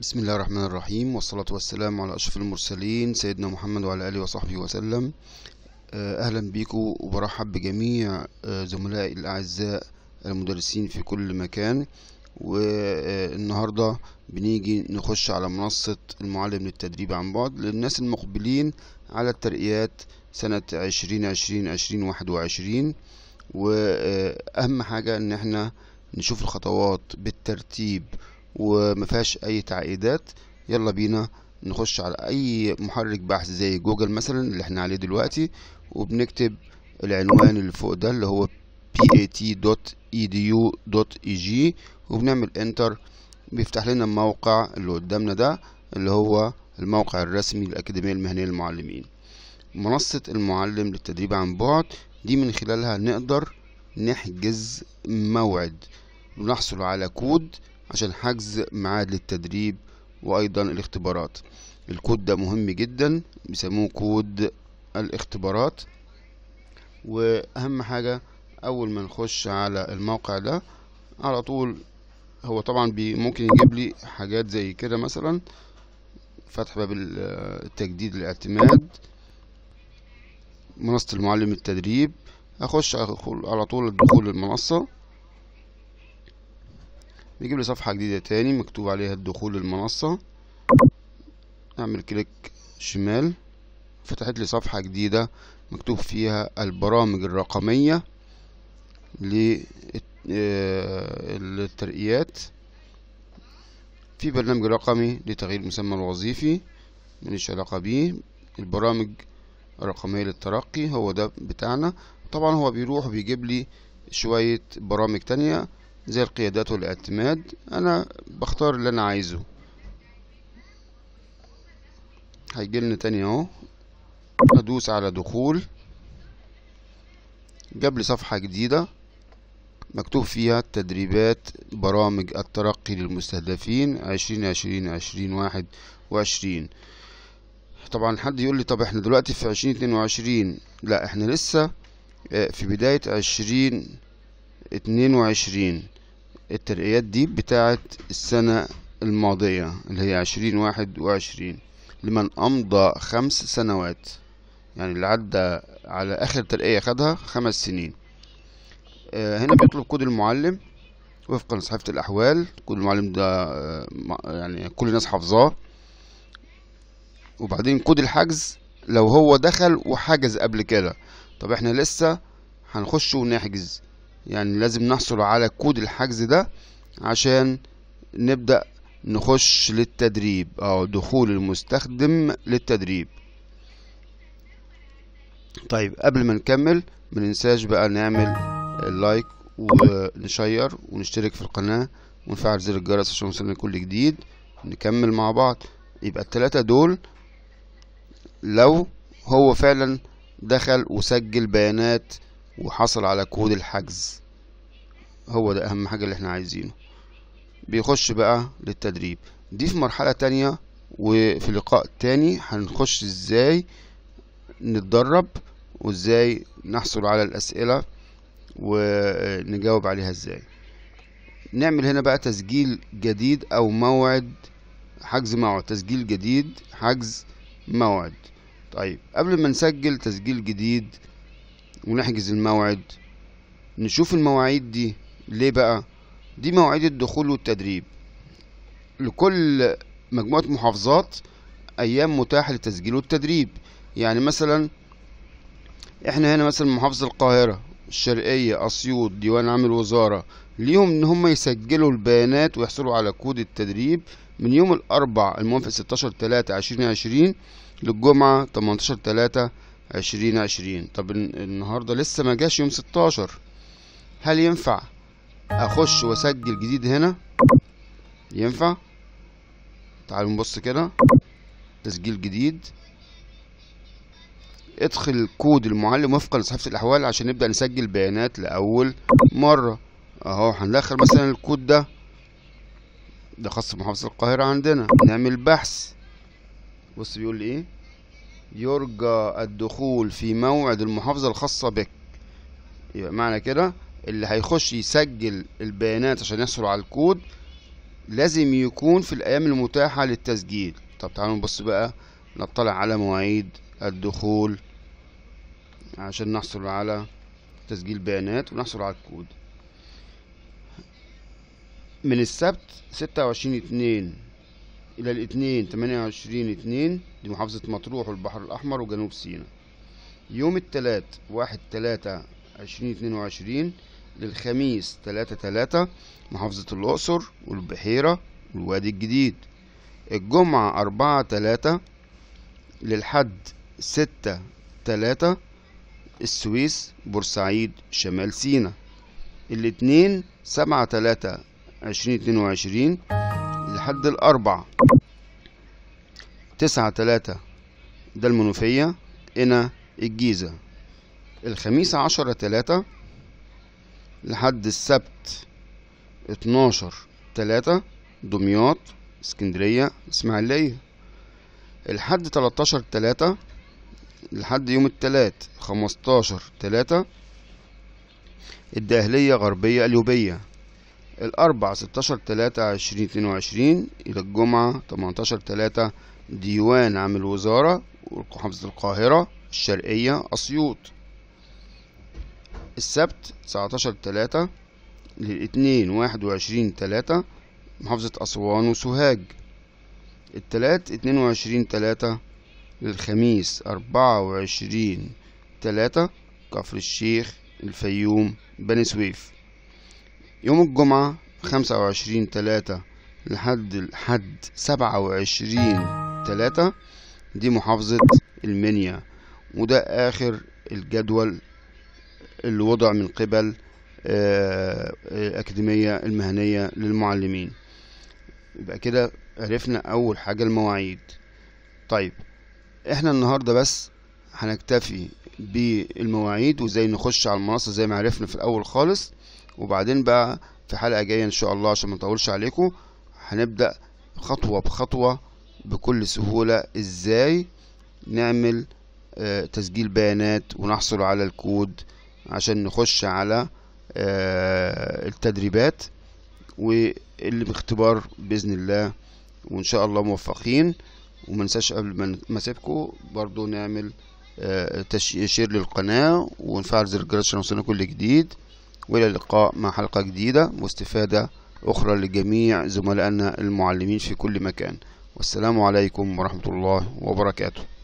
بسم الله الرحمن الرحيم والصلاة والسلام على أشرف المرسلين سيدنا محمد وعلى آله وصحبه وسلم آه، أهلا بكم وبرحب بجميع آه، زملائي الأعزاء المدرسين في كل مكان والنهاردة بنيجي نخش على منصة المعلم للتدريب عن بعد للناس المقبلين على الترقيات سنة عشرين عشرين عشرين واحد وعشرين وأهم حاجة إن احنا نشوف الخطوات بالترتيب وما فيهاش اي تعقيدات يلا بينا نخش على اي محرك بحث زي جوجل مثلا اللي احنا عليه دلوقتي وبنكتب العنوان اللي فوق ده اللي هو pat.edu.eg وبنعمل انتر بيفتح لنا الموقع اللي قدامنا ده اللي هو الموقع الرسمي للأكاديمية المهنية للمعلمين منصة المعلم للتدريب عن بعد دي من خلالها نقدر نحجز موعد ونحصل على كود عشان حجز ميعاد للتدريب وأيضا الاختبارات الكود ده مهم جدا بيسموه كود الاختبارات وأهم حاجة أول ما نخش على الموقع ده على طول هو طبعا ممكن يجيب لي حاجات زي كده مثلا فتح باب التجديد الاعتماد منصة المعلم التدريب أخش على طول الدخول للمنصة نجيب لي صفحة جديدة تاني مكتوب عليها الدخول للمنصة اعمل كليك شمال فتحت لي صفحة جديدة مكتوب فيها البرامج الرقمية آه، للترقيات في برنامج رقمي لتغيير مسمى الوظيفي مليش علاقة بيه البرامج الرقمية للترقي هو ده بتاعنا طبعا هو بيروح بيجيب لي شوية برامج تانية زي القيادات والاعتماد انا بختار اللي انا عايزه هيجيلنا تاني اهو هدوس على دخول جاب لي صفحة جديدة مكتوب فيها تدريبات برامج الترقي للمستهدفين عشرين عشرين عشرين واحد وعشرين طبعا حد يقول لي طب احنا دلوقتي في عشرين اتنين وعشرين لا احنا لسه آه، في بداية عشرين اتنين وعشرين الترقيات دي بتاعة السنة الماضية اللي هي عشرين واحد وعشرين لمن أمضى خمس سنوات يعني اللي عدى على آخر ترقية خدها خمس سنين آه هنا بيطلب كود المعلم وفقا لصحيفة الأحوال كود المعلم ده آه يعني كل الناس حافظاه وبعدين كود الحجز لو هو دخل وحجز قبل كده طب احنا لسه هنخش ونحجز يعني لازم نحصل على كود الحجز ده عشان نبدأ نخش للتدريب أو دخول المستخدم للتدريب طيب قبل ما نكمل مننساش بقى نعمل لايك ونشير ونشترك في القناة ونفعل زر الجرس عشان يوصلنا كل جديد نكمل مع بعض يبقى التلاتة دول لو هو فعلا دخل وسجل بيانات وحصل على كود الحجز هو ده اهم حاجة اللي احنا عايزينه بيخش بقى للتدريب دي في مرحلة تانية وفي لقاء تاني هنخش ازاي نتدرب وازاي نحصل على الاسئلة ونجاوب عليها ازاي نعمل هنا بقى تسجيل جديد او موعد حجز موعد تسجيل جديد حجز موعد طيب قبل ما نسجل تسجيل جديد ونحجز الموعد نشوف المواعيد دي ليه بقى دي مواعيد الدخول والتدريب لكل مجموعة محافظات أيام متاحة للتسجيل والتدريب يعني مثلا احنا هنا مثلا محافظة القاهرة الشرقية أسيوط ديوان عام الوزارة ليهم إن هم يسجلوا البيانات ويحصلوا على كود التدريب من يوم الأربع الموافق تلاتة عشرين عشرين للجمعة تمنتاشر تلاتة عشرين عشرين طب النهاردة لسه ما جاش يوم ستاشر هل ينفع اخش واسجل جديد هنا ينفع تعالوا نبص كده تسجيل جديد ادخل كود المعلم وفقا لصحيفة الأحوال عشان نبدأ نسجل بيانات لأول مرة أهو هندخل مثلا الكود ده ده خاص بمحافظة القاهرة عندنا نعمل بحث بص بيقول لي إيه يرجى الدخول في موعد المحافظة الخاصة بك يبقى معنى كده اللي هيخش يسجل البيانات عشان يحصل على الكود لازم يكون في الأيام المتاحة للتسجيل طب تعالوا نبص بقى نطلع على مواعيد الدخول عشان نحصل على تسجيل بيانات ونحصل على الكود من السبت ستة وعشرين اتنين إلى الاتنين تمانية وعشرين اتنين دي محافظة مطروح والبحر الأحمر وجنوب سيناء يوم التلات واحد تلاتة عشرين اتنين وعشرين للخميس تلاتة تلاتة محافظة الأقصر والبحيرة والوادي الجديد الجمعة أربعة تلاتة للحد ستة تلاتة السويس بورسعيد شمال سينا الاتنين سبعة تلاتة عشرين اتنين وعشرين لحد الأربعة تسعة تلاتة ده المنوفية هنا الجيزة الخميس عشرة تلاتة لحد السبت اتناشر تلاتة دمياط اسكندرية اسماعيلية الحد تلاتاشر تلاتة لحد يوم التلات خمستاشر تلاتة الداهلية غربية اليوبية الأربع ستاشر تلاتة عشرين اتنين وعشرين إلى الجمعة تمنتاشر تلاتة ديوان عام الوزارة ومحافظة القاهرة الشرقية أسيوط السبت 19 تلاتة للاتنين واحد وعشرين تلاتة محافظة أسوان وسوهاج التلات اتنين وعشرين تلاتة للخميس أربعة وعشرين تلاتة كفر الشيخ الفيوم بني سويف يوم الجمعة خمسة وعشرين تلاتة لحد الحد سبعة وعشرين تلاتة دي محافظة المنيا وده آخر الجدول اللي وضع من قبل آه، الأكاديمية المهنية للمعلمين يبقى كده عرفنا أول حاجة المواعيد طيب احنا النهاردة بس هنكتفي بالمواعيد وازاي نخش على المنصة زي ما عرفنا في الأول خالص وبعدين بقى في حلقة جاية إن شاء الله عشان ما نطولش عليكم هنبدأ خطوة بخطوة بكل سهولة ازاي نعمل آه تسجيل بيانات ونحصل على الكود عشان نخش على آه التدريبات واللي باختبار بإذن الله وإن شاء الله موفقين ومنساش قبل ما نسيبكم برضو نعمل آه شير للقناة ونفعل زر الجرس عشان يوصلنا كل جديد وإلى اللقاء مع حلقة جديدة مستفادة أخرى لجميع زملائنا المعلمين في كل مكان والسلام عليكم ورحمة الله وبركاته